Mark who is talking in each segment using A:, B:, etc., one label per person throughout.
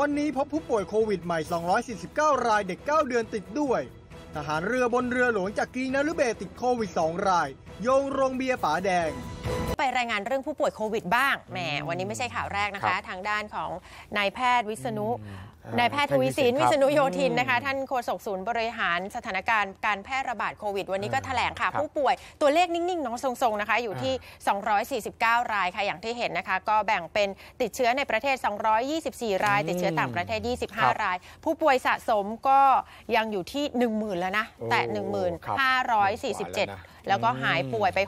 A: วันนี้พบผู้ป่วยโควิดใหม่ 249 รายเด็ก 9 เดือนติดด้วย ทหารเรือบนเรือหลวงจากกีนารุเบติดโควิด 2 รายโยงโรงเบียร์ฝาแดง
B: ไปรายงานเรื่องผู้ป่วยโควิดบ้างแหมวันนี้ไม่ใช่ข่าวแรกนะคะทางด้านของนายแพทย์วิษณุ
A: นายแพทย์ทวีศินวิษณุโยธินนะคะท่าน
B: โฆษกศูนย์บริหารสถานการณ์ การแพร่ระบาดโควิด วันนี้ก็แถลงค่ะ ผู้ป่วยตัวเลขนิ่งๆ น้องทรงๆนะคะอยู่ที่ 249 รายค่ะอย่างที่เห็นนะคะ ก็แบ่งเป็นติดเชื้อในประเทศ 224 ราย ติดเชื้อต่างประเทศ 25 ราย ผู้ป่วยสะสมก็ยังอยู่ที่ 10,000 แล้วนะ แต่ 1547 แล้วก็หายป่วยไป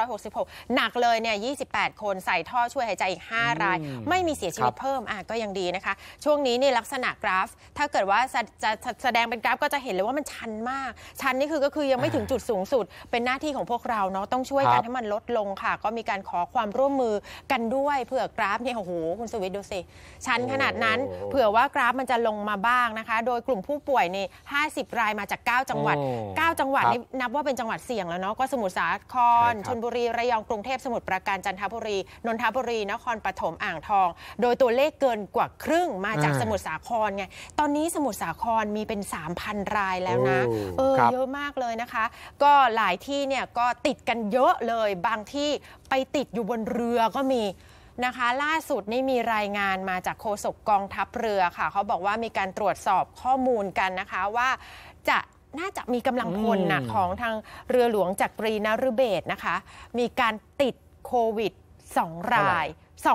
B: 6,566หนักเลยเนี่ย28 คนใส่ท่อช่วยหายใจอีก5ราย ไม่มีเสียชีวิตเพิ่มอ่ะก็ยังดีนะคะ ช่วงนี้นี่ลักษณะกราฟ ถ้าเกิดว่าจะแสดงเป็นกราฟก็จะเห็นเลยว่ามันชันมาก ชันนี่คือก็คือยังไม่ถึงจุดสูงสุด เป็นหน้าที่ของพวกเราเนาะต้องช่วยกันให้มันลดลงค่ะ ก็มีการขอความร่วมมือกันด้วยเผื่อกราฟเนี่ยโอ้โหคุณสวิตดูสิ ชันขนาดนั้นเผื่อว่ากราฟมันจะลงมาบ้างนะคะ โดยกลุ่มผู้ป่วยนี่50 รายมาจาก 9 จังหวัด 9 จังหวัดนี่นับว่าเป็นจังหวัดเสี่ยงแล้วเนาะก็สมุทรสาครชลบุรีระยองกรุงเทพสมุทรปราการจันทบุรีนนทบุรีนครปฐมอ่างทอง โดยตัวเลขเกินกว่าครึ่งมาจากสมมุทรสาครไง ตอนนี้สมุทรสาครมีเป็น 3,000 รายแล้วนะ เออเยอะมากเลยนะคะ ก็หลายที่เนี่ยก็ติดกันเยอะเลยบางที่ไปติดอยู่บนเรือก็มีนะคะล่าสุดนี่มีรายงานมาจากโฆษกกองทัพเรือค่ะเขาบอกว่ามีการตรวจสอบข้อมูลกันนะคะว่า จะน่าจะมีกำลังพลนะของทางเรือหลวงจากปรีนารุเบศนะคะมีการติดโควิด 2 ราย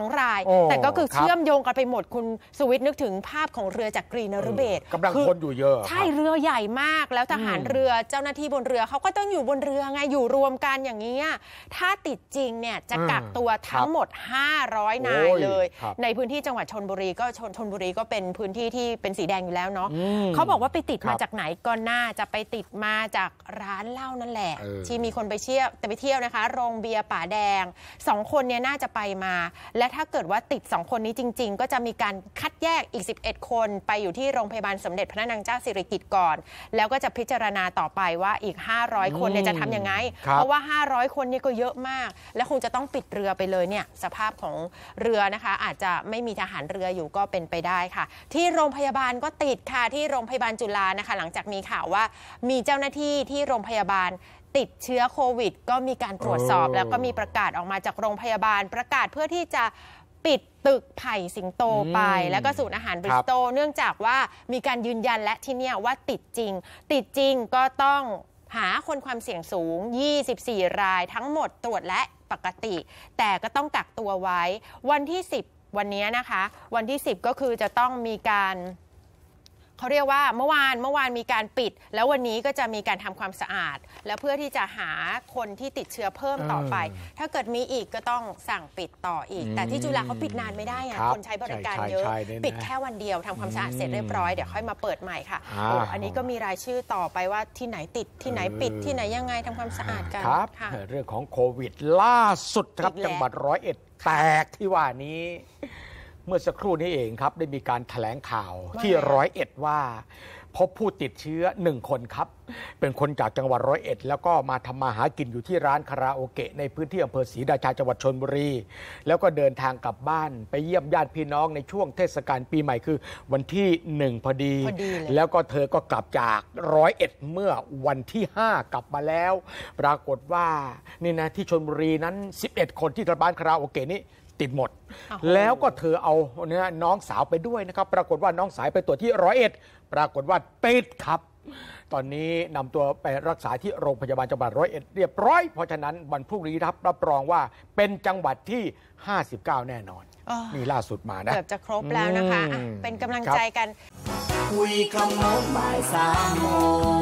B: 2รายแต่ก็คือคเชื่อมโยงกันไปหมดคุณสวิทนึกถึงภาพของเรือจากกรีนรเบตกำลังคนอยู่เยอะใช่เรือใหญ่มากแล้วทหารเรือเจ้าหน้าที่บนเรือเขาก็ต้องอยู่บนเรือไงอยู่รวมกันอย่างนี้ยถ้าติดจริงเนี่ยจะกักตัวทั้งหมด 500 นายยเลย ในพื้นที่จังหวัดชนบุรีก็ชนชนบุรีก็เป็นพื้นที่ที่เป็นสีแดงอยู่แล้วเนาะเขาบอกว่าไปติดมาจากไหนก็น่าจะไปติดมาจากร้านเหล้านั่นแหละ ที่มีคนไปเที่ยวแต่ไปเที่ยวนะคะ โรงเบียร์ป่าแดงสองคนเนี่ยน่าจะไปมาและถ้าเกิดว่าติด 2 คนนี้จริง ๆ ก็จะมีการคัดแยกอีก 11 คนไปอยู่ที่โรงพยาบาลสมเด็จพระนางเจ้าสิริกิติ์ก่อน แล้วก็จะพิจารณาต่อไปว่าอีก 500 คนเนี่ยจะทำยังไงเพราะว่า 500 คนนี่ก็เยอะมาก และคงจะต้องปิดเรือไปเลยเนี่ยสภาพของเรือนะคะ อาจจะไม่มีทหารเรืออยู่ก็เป็นไปได้ค่ะ ที่โรงพยาบาลก็ติดค่ะที่โรงพยาบาลจุฬานะคะ หลังจากมีข่าวว่ามีเจ้าหน้าที่ที่โรงพยาบาลติดเชื้อโควิดก็มีการตรวจสอบ แล้วก็มีประกาศออกมาจากโรงพยาบาลประกาศเพื่อที่จะปิดตึกไผ่สิงโตไป แล้วก็สูตรอาหารบริสโตเนื่องจากว่ามีการยืนยันและที่เนี่ยว่าติดจริง ติดจริงก็ต้องหาคนความเสี่ยงสูง 24 รายทั้งหมดตรวจและปกติ แต่ก็ต้องกักตัวไว้ วันที่ 10 วันนี้นะคะ วันที่ 10 ก็คือจะต้องมีการเขาเรียกว่าเมื่อวานเมื่อวานมีการปิด แล้ววันนี้ก็จะมีการทำความสะอาด แล้วเพื่อที่จะหาคนที่ติดเชื้อเพิ่มต่อไป ถ้าเกิดมีอีกก็ต้องสั่งปิดต่ออีก แต่ที่จุฬาเขาปิดนานไม่ได้ไงคนใช้บริการเยอะ ปิดแค่วันเดียวทำความสะอาดเสร็จเรียบร้อย เดี๋ยวค่อยมาเปิดใหม่ค่ะออันนี้ก็มีรายชื่อต่อไปว่าที่ไหนติดที่ไหนปิดที่ไหนยังไงทำความสะอาดกันครับ
A: เรื่องของโควิดล่าสุดครับจังหวัดร้อยเอ็ดแตกที่ว่านี้เมื่อสักครู่นี้เองครับได้มีการถแถลงข่าวที่ร้อยเอ็ดว่า พบผู้ติดเชื้อหนึ่งคนครับ เป็นคนจากจังหวัดร้อยเอ็ดแล้วก็มาทำมาหากินอยู่ที่ร้านคาราโอเกะในพื้นที่อำเภอศรีราชาจังหวัดชนบุรี แล้วก็เดินทางกลับบ้านไปเยี่ยมญาติพี่น้องในช่วงเทศกาลปีใหม่คือวันที่หนึ่งพอดี แล้วก็เธอก็กลับจากร้อยเอ็ดเมื่อวันที่ 5 กลับมาแล้ว ปรากฏว่านี่นะที่ชนบุรีนั้น 11 คนที่ทบ้านคาราโอเกะนี้ติดหมด แล้วก็เธอเอาเนี่ยน้องสาวไปด้วยนะครับ ปรากฏว่าน้องสายไปตรวจที่ร้อยเอ็ดปรากฏว่าติดครับ ตอนนี้นำตัวไปรักษาที่โรงพยาบาลจังหวัดร้อยเอ็ดเรียบร้อยเพราะฉะนั้นวันพรุ่งนี้รับ รับรองว่าเป็นจังหวัดที่ 59 แน่นอน นี่ล่าสุดมานะเกือบจะครบแล้วนะคะ เป็นกำลังใจกั
B: น คุยคำน้นบ่ายสามโมง